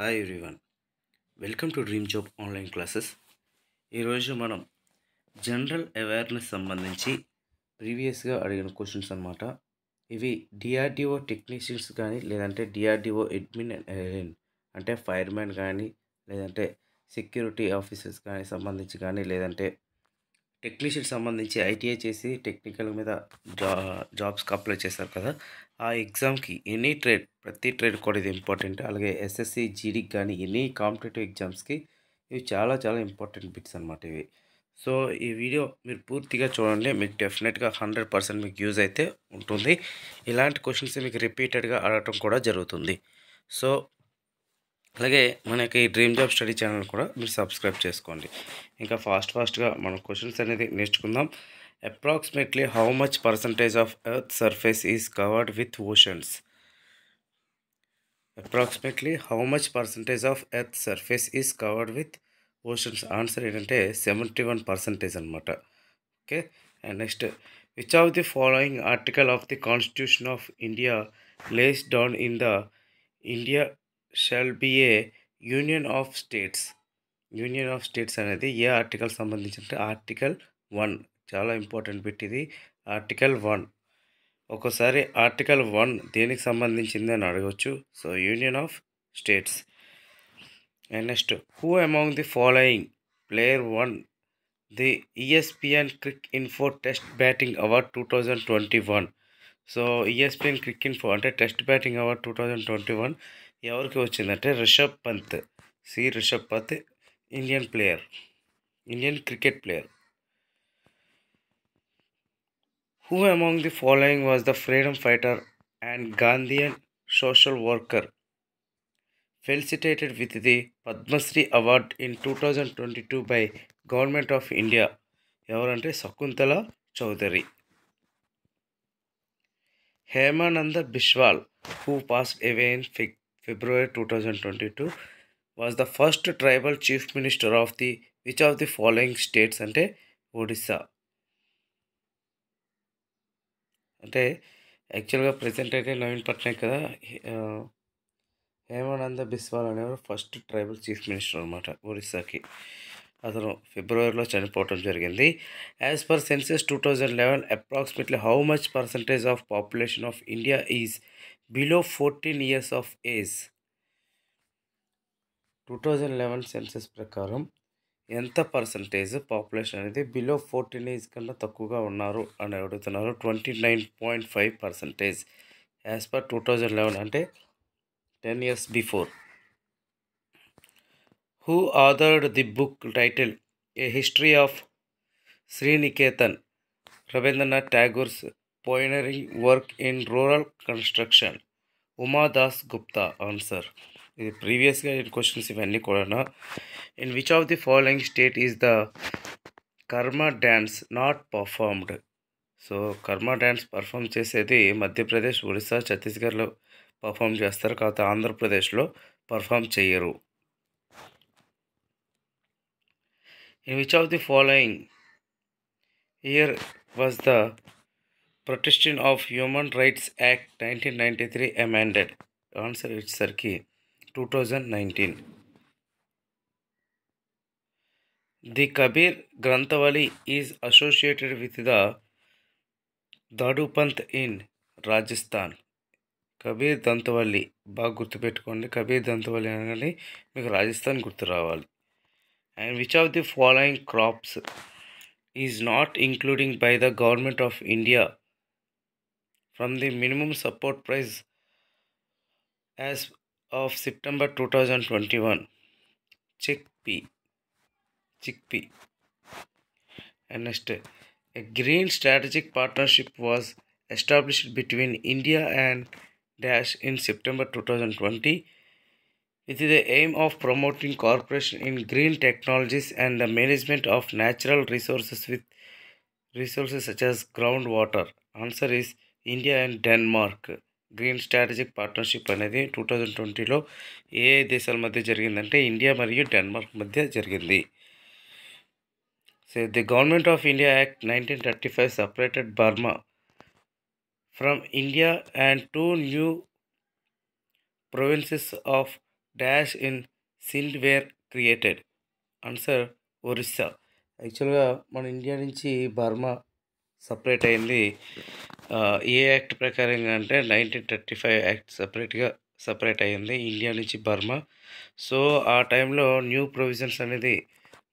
Hi everyone welcome to dream job online classes ఈరోజు మనం general awareness సంబంధించి ప్రీవియస్గా అడిగిన క్వశ్చన్స్ అనమాట ఇవి డిఆర్డిఓ టెక్నీషియన్స్ కానీ లేదంటే డిఆర్డిఓ అడ్మిన్ అండ్ అంటే ఫైర్మ్యాన్ కానీ లేదంటే సెక్యూరిటీ ఆఫీసర్స్ కానీ సంబంధించి కానీ లేదంటే టెక్నీషియన్ సంబంధించి ఐటీఐ చేసి టెక్నికల్ మీద జా జాబ్స్కి అప్లై చేస్తారు కదా ఆ ఎగ్జామ్కి ఎనీ ట్రేడ్ ప్రతి ట్రేడ్ కూడా ఇది ఇంపార్టెంట్ అలాగే ఎస్ఎస్సి జీడీకి కానీ ఎనీ కాంపిటేటివ్ ఎగ్జామ్స్కి ఇవి చాలా చాలా ఇంపార్టెంట్ బిట్స్ అనమాట ఇవి సో ఈ వీడియో మీరు పూర్తిగా చూడండి మీకు డెఫినెట్గా హండ్రెడ్ పర్సెంట్ మీకు యూజ్ అయితే ఉంటుంది ఇలాంటి క్వశ్చన్స్ మీకు రిపీటెడ్గా అడగటం కూడా జరుగుతుంది సో అలాగే మనకి డ్రీమ్ జాబ్ స్టడీ ఛానల్ కూడా మీరు సబ్స్క్రైబ్ చేసుకోండి ఇంకా ఫాస్ట్ ఫాస్ట్గా మన క్వశ్చన్స్ అనేది నేర్చుకుందాం approximately how much percentage of earth surface is covered with oceans approximately how much percentage of earth surface is covered with oceans answer ఏంటంటే సెవెంటీ వన్ పర్సంటేజ్ అనమాట okay and next which of the following article of the constitution of India lays down in the India shall be a union of states union of states అనేది ఏ article సంబంధించి article one చాలా important పెట్టింది article one ఒకసారి article one దేనికి సంబంధించింది అని అడగవచ్చు so union of states and next who among the following player won the ESPN Cricinfo test batting award two thousand twenty one so ESPN Cricinfo అంటే test batting award two thousand twenty one ఎవరికి వచ్చిందంటే Rishabh Pant C Rishabh Pant Indian player Indian cricket player who among the following was the freedom fighter and Gandhian social worker felicitated with the Padmashri award in two thousand twenty two by government of India ఎవరంటే Shakuntala Choudhary Hemananda Biswal who pass away ఫిక్ February two thousand twenty two was the first tribal chief minister of the which of the following states అంటే ఒడిస్సా అంటే యాక్చువల్గా present అయితే నవీన్ పట్నాయక్ కదా హేమానంద బిస్వాల్ అనేవారు first tribal chief minister అనమాట ఒరిస్సాకి అతను ఫిబ్రవరిలో చనిపోవటం జరిగింది as per census two thousand eleven approximately how much percentage of population of India is below fourteen years of age two thousand eleven census ప్రకారం ఎంత పర్సంటేజ్ పాపులేషన్ అనేది బిలో ఫోర్టీన్ ఏజ్ కన్నా తక్కువగా ఉన్నారు అని అడుగుతున్నారు twenty nine point five percentage as per two thousand eleven అంటే ten years before who authored the book title a history of Sriniketan Rabindranath Tagore's pioneer work in rural construction Uma Das Gupta answer ఇది ప్రీవియస్గా questions ఇవన్నీ కూడా in which of the following state is the Karma dance not performed so Karma dance perform చేసేది మధ్యప్రదేశ్ ఒడిస్సా ఛత్తీస్గఢ్లో perform చేస్తారు కాకపోతే ఆంధ్రప్రదేశ్లో perform చేయరు in which of the following year was the protection of human rights act nineteen ninety three amended answer ఇచ్చేసరికి two thousand nineteen the Kabir Granthavali is associated with the Dadupanth in Rajasthan Kabir Granthavali బాగా గుర్తుపెట్టుకోండి కబీర్ దంతవల్లి అనగానే మీకు రాజస్థాన్ గుర్తు రావాలి and which of the following crops is not including by the government of India from the minimum support price as of September 2021. Chickpea. Chickpea. And next, a green strategic partnership was established between India and Dash in September 2020 with the aim of promoting cooperation in green technologies and the management of natural resources with resources such as groundwater. Answer is India and Denmark green strategic partnership అనేది two thousand ట్వంటీలో ఏ దేశాల మధ్య జరిగిందంటే India మరియు Denmark మధ్య జరిగింది so the government of India act nineteen thirty five separated Burma from India and two new provinces of dash in Sindh were created answer Orissa యాక్చువల్గా మన ఇండియా నుంచి బర్మా సపరేట్ అయింది ఏ యాక్ట్ ప్రకారంగా అంటే నైన్టీన్ థర్టీ ఫైవ్ యాక్ట్ సపరేట్గా separate అయ్యింది India నుంచి Burma so ఆ టైంలో న్యూ ప్రొవిజన్స్ అనేది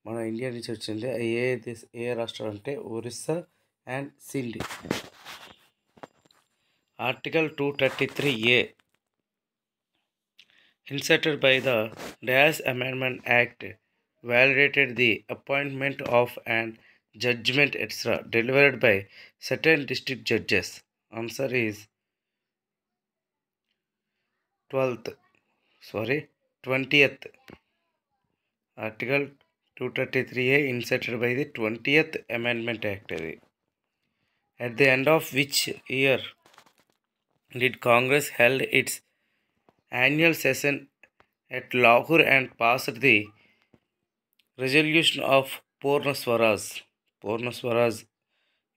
మన ఇండియా నుంచి వచ్చింది ఏ ఏ రాష్ట్రం అంటే Orissa and Sindh article two thirty three A inserted by the dash amendment act validated the appointment of and judgment etc delivered by certain district judges answer is 12th sorry 20th article 233a inserted by the 20th amendment act at the end of which year did congress held its annual session at lahore and passed the resolution of purna swaraj Purna Swaraj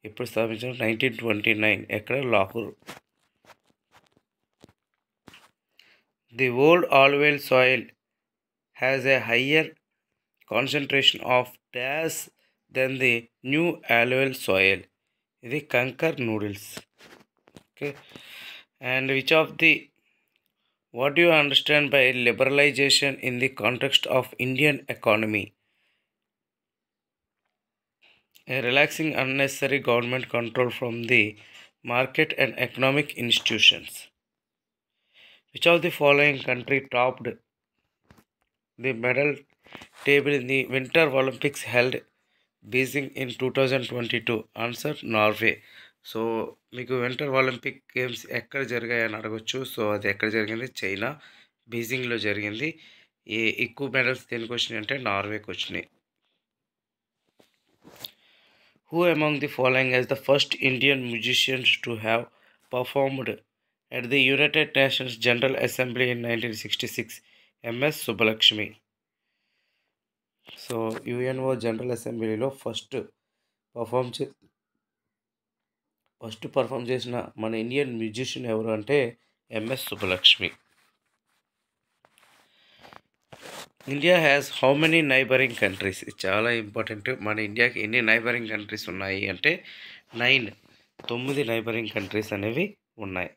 ఎప్పుడు స్థాపించారు nineteen twenty nine ఎక్కడ Lahore the old alluvial soil has a higher concentration of does than the new alluvial soil ఇది kankar nodules okay and which of the what you understand by liberalisation in the context of Indian economy relaxing unnecessary government control from the market and economic institutions which of the following country topped the medal table in the winter Olympics held Beijing in two thousand twenty two answer Norway so మీకు winter Olympic games ఎక్కడ జరిగాయని అడగొచ్చు so అది ఎక్కడ జరిగింది China బీజింగ్లో జరిగింది ఏ ఎక్కువ medals దేనికి వచ్చినాయి అంటే నార్వేకి వచ్చినాయి Who among the following is the first Indian musician to have performed at the United Nations General Assembly in 1966? ms Subbulakshmi so UNO general అసెంబ్లీలో ఫస్ట్ పర్ఫామ్ చే ఫస్ట్ పర్ఫామ్ చేసిన మన ఇండియన్ మ్యూజిషియన్ ఎవరు అంటే MS Subbulakshmi India has how many neighbouring countries ఇది చాలా important మన ఇండియాకి ఎన్ని నైబరింగ్ కంట్రీస్ ఉన్నాయి అంటే నైన్ తొమ్మిది నైబరింగ్ కంట్రీస్ అనేవి ఉన్నాయి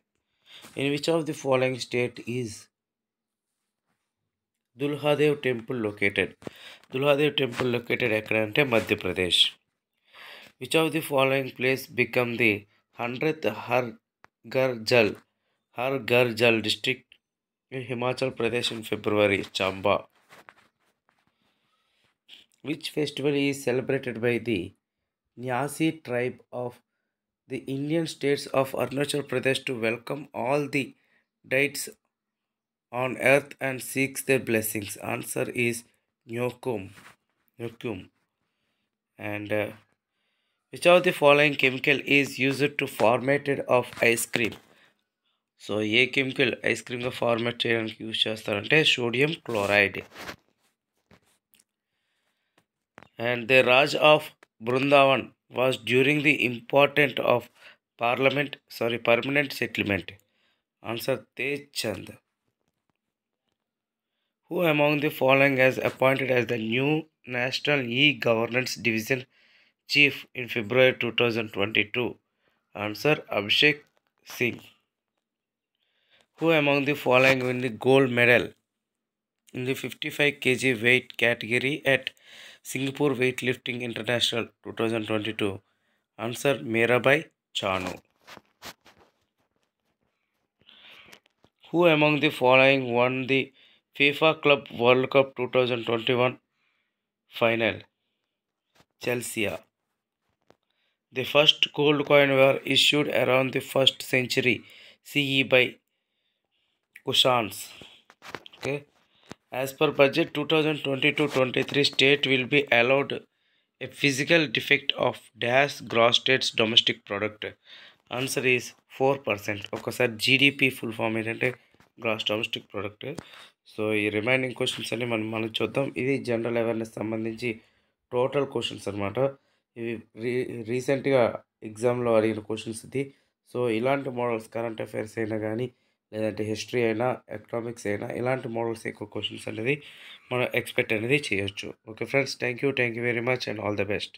in which of the following state is Dulhadev temple located Dulhadev temple located ఎక్కడ అంటే Madhya Pradesh which of the following place become the hundred Har Ghar Jal Har Ghar Jal district Himachal Pradesh in February Chamba which festival is celebrated by the Nyasi tribe of the Indian states of Arunachal Pradesh to welcome all the deities on earth and seeks their blessings. Answer is Nyokum. Nyokum. And uh, which of the following chemical is used to it of ice cream? So ఏ chemical ice క్రీమ్గా format చేయడానికి use sodium chloride and the Raj of Brundavan was during the important of parliament sorry permanent settlement. Answer Tej Chand. Who among the following has appointed as the new National E-Governance Division Chief in February 2022? Answer Abhishek Singh. Who among the following won the gold medal in the 55 kg weight category at Singapore Weightlifting International 2022? Answer Mirabai Chanu. Who among the following won the FIFA Club World Cup 2021 final? Chelsea. The first gold coin were issued around the 1st century CE by Kushans. Okay. As per budget As per budget 2022-23, state will be allowed a physical defect of dash gross states domestic product answer is four percent ఒకసారి GDP full form ఏంటంటే gross domestic product so ఈ remaining questions అన్ని మనం మనం చూద్దాం ఇది general awareness సంబంధించి total questions అనమాట ఇవి రీ రీసెంట్గా ఎగ్జామ్లో అడిగిన క్వశ్చన్స్ ఇది సో ఇలాంటి మోడల్స్ కరెంట్ అఫైర్స్ అయినా కానీ లేదంటే హిస్టరీ అయినా ఎకనామిక్స్ అయినా ఇలాంటి మోడల్స్ ఎక్కువ క్వశ్చన్స్ అనేది మనం ఎక్స్పెక్ట్ అనేది చేయొచ్చు okay friends thank you thank you very much and all the best